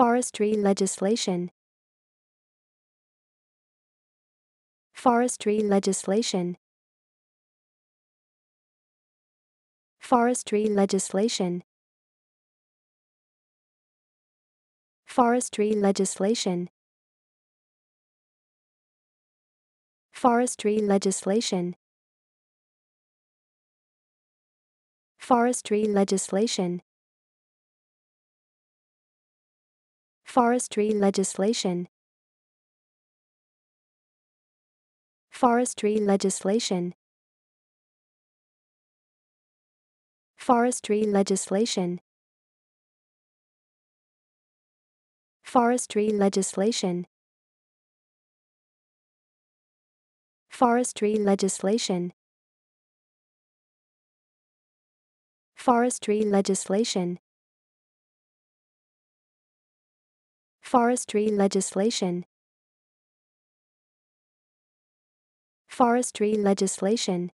Forestry legislation Forestry legislation Forestry legislation Forestry legislation Forestry legislation Forestry legislation Forestry legislation Forestry legislation Forestry legislation Forestry legislation Forestry legislation Forestry legislation Forestry legislation Forestry legislation